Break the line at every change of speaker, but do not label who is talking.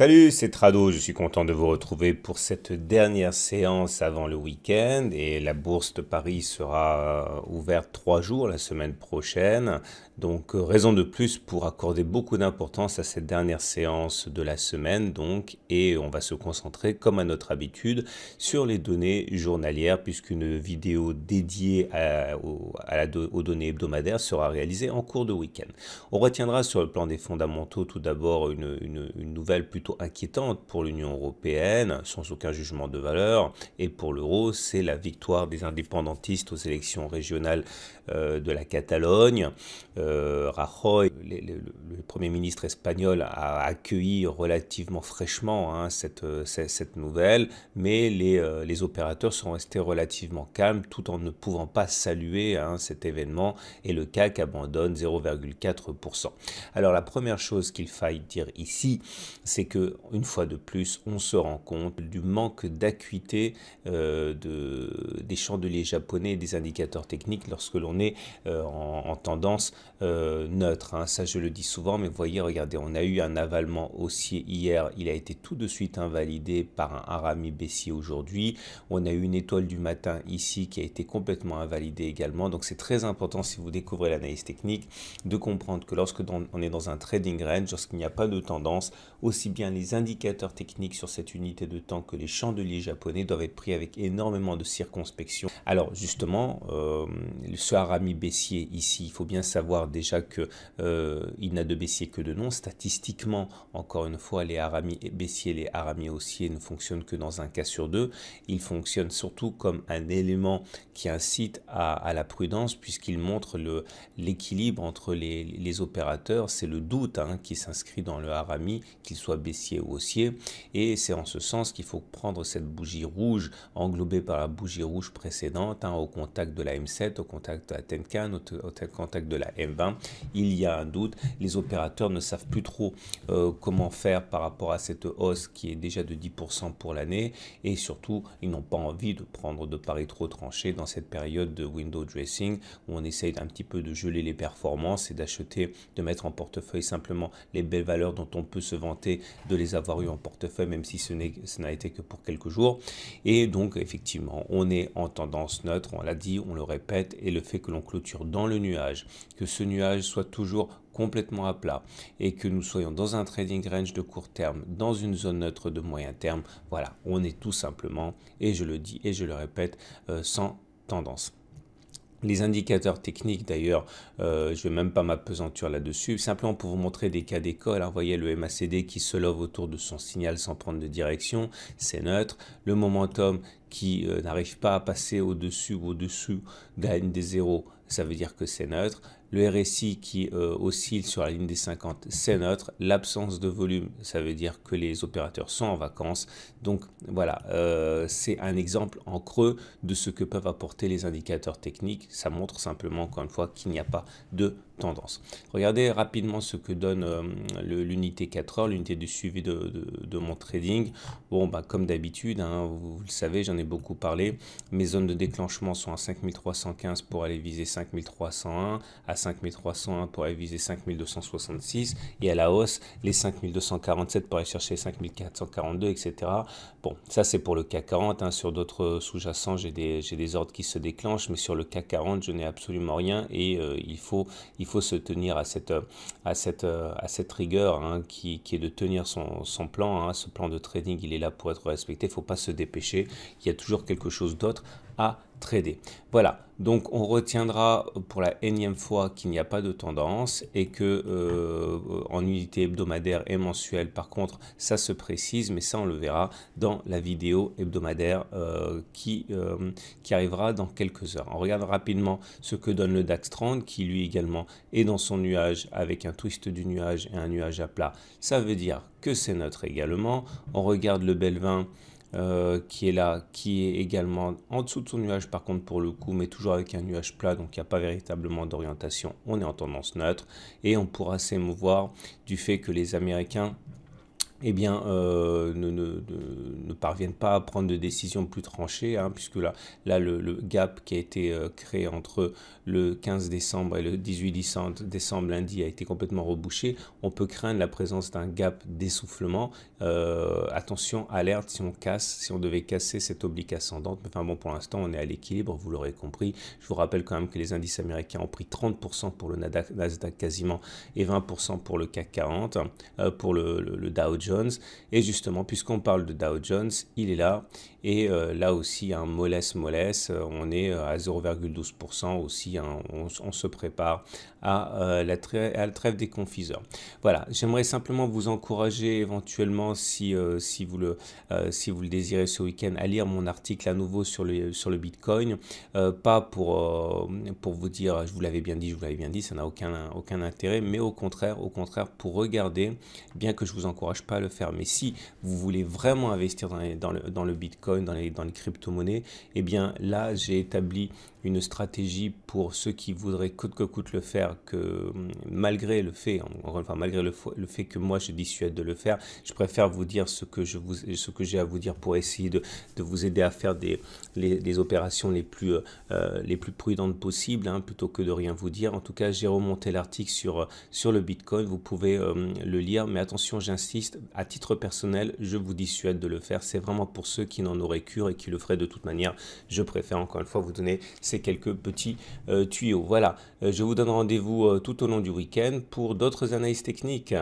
Salut, c'est Trado, je suis content de vous retrouver pour cette dernière séance avant le week-end et la bourse de Paris sera euh, ouverte trois jours la semaine prochaine. Donc euh, raison de plus pour accorder beaucoup d'importance à cette dernière séance de la semaine donc et on va se concentrer comme à notre habitude sur les données journalières puisqu'une vidéo dédiée à, aux données hebdomadaires sera réalisée en cours de week-end. On retiendra sur le plan des fondamentaux tout d'abord une nouvelle plutôt inquiétante pour l'Union européenne, sans aucun jugement de valeur, et pour l'euro, c'est la victoire des indépendantistes aux élections régionales euh, de la Catalogne. Euh, Rajoy, le, Premier ministre espagnol, a accueilli relativement fraîchement hein, euh, cette, cette, nouvelle, mais les, euh, les, opérateurs sont restés relativement calmes tout en ne pouvant pas saluer hein, cet événement et le CAC abandonne 0,4%. Alors la première chose qu'il faille dire ici, c'est que, une fois de plus, on se rend compte du manque d'acuité euh, de, des chandeliers japonais et des indicateurs techniques lorsque l'on est euh, en, tendance euh, neutre. Hein. Ça, je le dis souvent, mais voyez, regardez, on a eu un avalement haussier hier, il a été tout de suite invalidé par un harami baissier aujourd'hui. On a eu une étoile du matin ici qui a été complètement invalidée également. Donc, c'est très important si vous découvrez l'analyse technique de comprendre que lorsque on est dans un trading range, lorsqu'il n'y a pas de tendance, aussi bien les indicateurs techniques sur cette unité de temps que les chandeliers japonais doivent être pris avec énormément de circonspection. Alors justement, euh, ce harami baissier ici, il faut bien savoir déjà que euh, il n'a de baissier que de nom. Statistiquement, encore une fois, les et baissier les harami haussiers ne fonctionnent que dans un cas sur deux. il fonctionne surtout comme un élément qui incite à, la prudence puisqu'il montre l'équilibre entre les, opérateurs. C'est le doute hein, qui s'inscrit dans le harami, qu'il soit bien ou haussier. Et c'est en ce sens qu'il faut prendre cette bougie rouge englobée par la bougie rouge précédente hein, au contact de la M7, au contact de la Tenkan, au, contact de la M20. Il y a un doute. Les opérateurs ne savent plus trop euh, comment faire par rapport à cette hausse qui est déjà de 10% pour l'année. Et surtout, ils n'ont pas envie de prendre de paris trop tranchés dans cette période de window dressing où on essaye un petit peu de geler les performances et d'acheter, de mettre en portefeuille simplement les belles valeurs dont on peut se vanter de les avoir eu en portefeuille, même si ce n'a été que pour quelques jours. Et donc, effectivement, on est en tendance neutre, on l'a dit, on le répète, et le fait que l'on clôture dans le nuage, que ce nuage soit toujours complètement à plat et que nous soyons dans un trading range de court terme, dans une zone neutre de moyen terme, voilà, on est tout simplement, et je le dis et je le répète, euh, sans tendance les indicateurs techniques, d'ailleurs, euh, je ne vais même pas m'apesantir là-dessus, simplement pour vous montrer des cas d'école. Vous voyez le MACD qui se love autour de son signal sans prendre de direction, c'est neutre. Le momentum qui euh, n'arrive pas à passer au-dessus ou au-dessous d'un des zéros, ça veut dire que c'est neutre le RSI qui euh, oscille sur la ligne des 50, c'est neutre. L'absence de volume, ça veut dire que les opérateurs sont en vacances. Donc voilà, euh, c'est un exemple en creux de ce que peuvent apporter les indicateurs techniques. Ça montre simplement, encore une fois, qu'il n'y a pas de tendance. Regardez rapidement ce que donne euh, l'unité 4 heures, l'unité de suivi de, mon trading. Bon, bah, comme d'habitude, hein, vous, le savez, j'en ai beaucoup parlé. Mes zones de déclenchement sont à 5315 pour aller viser 5301, à 5301 pour aller viser 5266 et à la hausse les 5247 pour aller chercher 5442, etc. Bon, ça c'est pour le CAC 40. Hein. Sur d'autres sous-jacents, j'ai des, ordres qui se déclenchent, mais sur le CAC 40, je n'ai absolument rien et euh, il, faut, il faut se tenir à cette, à cette, à cette rigueur hein, qui, est de tenir son, plan. Hein. Ce plan de trading, il est là pour être respecté. Il ne faut pas se dépêcher. Il y a toujours quelque chose d'autre à trader. Voilà, donc on retiendra pour la énième fois qu'il n'y a pas de tendance et que euh, en unité hebdomadaire et mensuelle, par contre, ça se précise, mais ça on le verra dans la vidéo hebdomadaire euh, qui, euh, qui arrivera dans quelques heures. On regarde rapidement ce que donne le DAX 30 qui lui également est dans son nuage avec un twist du nuage et un nuage à plat. Ça veut dire que c'est neutre également. On regarde le Belvin euh, qui est là, qui est également en dessous de son nuage par contre pour le coup, mais toujours avec un nuage plat, donc il n'y a pas véritablement d'orientation, on est en tendance neutre, et on pourra s'émouvoir du fait que les Américains eh bien, euh, ne, parviennent pas à prendre de décisions plus tranchées, hein, puisque là, là le, gap qui a été euh, créé entre le 15 décembre et le 18 décembre, lundi, a été complètement rebouché. On peut craindre la présence d'un gap d'essoufflement. Euh, attention, alerte, si on casse, si on devait casser cette oblique ascendante. Enfin bon, pour l'instant, on est à l'équilibre, vous l'aurez compris. Je vous rappelle quand même que les indices américains ont pris 30% pour le Nasdaq quasiment et 20% pour le CAC 40, pour le, le Dow Jones et justement, puisqu'on parle de Dow Jones, il est là. Et euh, là aussi, un mollesse mollesse, euh, on est euh, à 0,12% aussi. Hein. on, se prépare à, la trêve des confiseurs. Voilà, j'aimerais simplement vous encourager éventuellement, si, si, vous, le, si vous le désirez ce week-end, à lire mon article à nouveau sur le, sur le Bitcoin. pas pour, pour vous dire, je vous l'avais bien dit, je vous l'avais bien dit, ça n'a aucun, aucun intérêt, mais au contraire, au contraire, pour regarder, bien que je vous encourage pas le faire. Mais si vous voulez vraiment investir dans, dans, le, Bitcoin, dans les, dans les crypto-monnaies, eh bien là, j'ai établi une stratégie pour ceux qui voudraient coûte que coûte le faire, que malgré le fait, enfin malgré le, fait que moi je dissuade de le faire, je préfère vous dire ce que je vous, ce que j'ai à vous dire pour essayer de, vous aider à faire des, les, opérations les plus, euh, euh, les plus prudentes possibles, hein, plutôt que de rien vous dire. En tout cas, j'ai remonté l'article sur, sur le Bitcoin, vous pouvez euh, le lire, mais attention, j'insiste, à titre personnel, je vous dissuade de le faire. C'est vraiment pour ceux qui n'en auraient cure et qui le feraient de toute manière. Je préfère encore une fois vous donner ces quelques petits euh, tuyaux. Voilà, euh, je vous donne rendez-vous euh, tout au long du week-end pour d'autres analyses techniques.